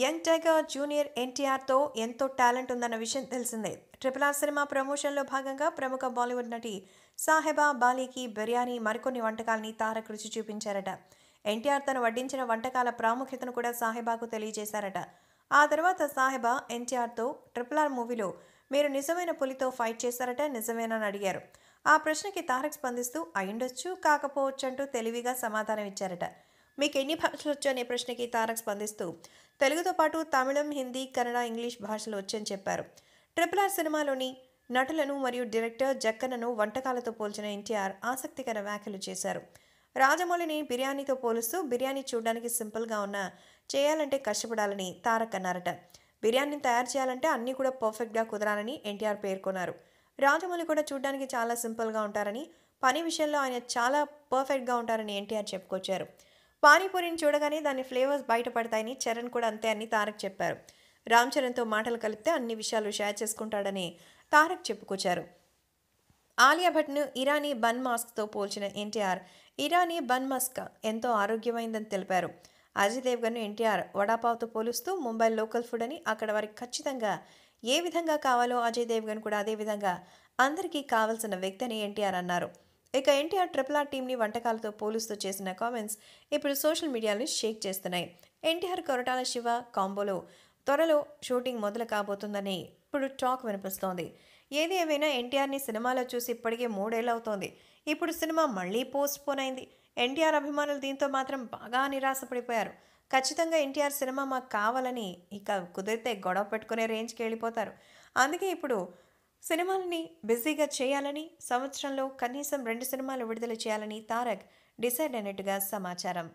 young tiger junior ఎన్టీఆర్తో ఎంతో talent ఉందన్న విషయం తెలిసిందే ట్రిపుల్ ఆర్ సినిమా ప్రమోషన్లో భాగంగా ప్రముఖ బాలీవుడ్ నటి సాహెబా బాలీకి బిర్యానీ మరికొన్ని వంటకాలని తారక్ రుచి చూపించారట ఎన్టీఆర్ తను వడ్డించిన వంటకాల ప్రాముఖ్యతను కూడా సాహెబాకు తెలియజేశారట ఆ తర్వాత సాహెబా ఎన్టీఆర్తో ట్రిపుల్ ఆర్ మూవీలో మీరు నిజమైన పులితో ఫైట్ చేశారట నిజమేనని అడిగారు ఆ ప్రశ్నకి తారక్ స్పందిస్తూ అయ్యుండొచ్చు కాకపోవచ్చు అంటూ తెలివిగా సమాధానం ఇచ్చారట మీకు ఎన్ని భాషలు వచ్చు అనే ప్రశ్నకి తారక్ స్పందిస్తూ తెలుగుతో పాటు తమిళం హిందీ కన్నడ ఇంగ్లీష్ భాషలు వచ్చని చెప్పారు ట్రిపుల్ ఆర్ సినిమాలోని నటులను మరియు డైరెక్టర్ జక్కనను వంటకాలతో పోల్చిన ఎన్టీఆర్ ఆసక్తికర వ్యాఖ్యలు చేశారు రాజమౌళిని బిర్యానీతో పోలుస్తూ బిర్యానీ చూడడానికి సింపుల్గా ఉన్న చేయాలంటే కష్టపడాలని తారక్ అన్నారట బిర్యానీని తయారు చేయాలంటే అన్నీ కూడా పర్ఫెక్ట్గా కుదరాలని ఎన్టీఆర్ పేర్కొన్నారు రాజమౌళి కూడా చూడడానికి చాలా సింపుల్గా ఉంటారని పని విషయంలో ఆయన చాలా పర్ఫెక్ట్గా ఉంటారని ఎన్టీఆర్ చెప్పుకొచ్చారు పానీపూరిని చూడగానే దాని ఫ్లేవర్స్ బయటపడతాయని చరణ్ కూడా అంతే అని తారక్ చెప్పారు రామ్ చరణ్తో మాటలు కలిపితే అన్ని విషయాలు షేర్ చేసుకుంటాడని తారక్ చెప్పుకొచ్చారు ఆలియా భట్ను ఇరానీ బన్ మాస్క్తో పోల్చిన ఎన్టీఆర్ ఇరానీ బన్ మాస్క్ ఎంతో ఆరోగ్యమైందని తెలిపారు అజయ్ దేవ్గన్ను ఎన్టీఆర్ వడాపావ్తో పోలుస్తూ ముంబై లోకల్ ఫుడ్ అని అక్కడ వారికి ఖచ్చితంగా ఏ విధంగా కావాలో అజయ్ దేవ్గన్ కూడా అదే విధంగా అందరికీ కావాల్సిన వ్యక్తి అని ఎన్టీఆర్ అన్నారు ఇక ఎన్టీఆర్ ట్రిపుల్ ఆర్ టీంని వంటకాలతో పోలుస్తూ చేసిన కామెంట్స్ ఇప్పుడు సోషల్ మీడియాని షేక్ చేస్తున్నాయి ఎన్టీఆర్ కొరటాల శివ కాంబోలో త్వరలో షూటింగ్ మొదలు కాబోతుందని ఇప్పుడు టాక్ వినిపిస్తోంది ఏది ఏమైనా ఎన్టీఆర్ని సినిమాలో చూసి ఇప్పటికే మూడేళ్ళు అవుతోంది ఇప్పుడు సినిమా మళ్ళీ పోస్ట్ పోన్ అయింది ఎన్టీఆర్ అభిమానులు దీంతో మాత్రం బాగా నిరాశపడిపోయారు ఖచ్చితంగా ఎన్టీఆర్ సినిమా మాకు కావాలని ఇక కుదిరితే గొడవ పెట్టుకునే రేంజ్కి వెళ్ళిపోతారు అందుకే ఇప్పుడు సినిమాలని బిజీగా చేయాలని సంవత్సరంలో కనీసం రెండు సినిమాలు విడుదల చేయాలని తారక్ డిసైడ్ అయినట్టుగా సమాచారం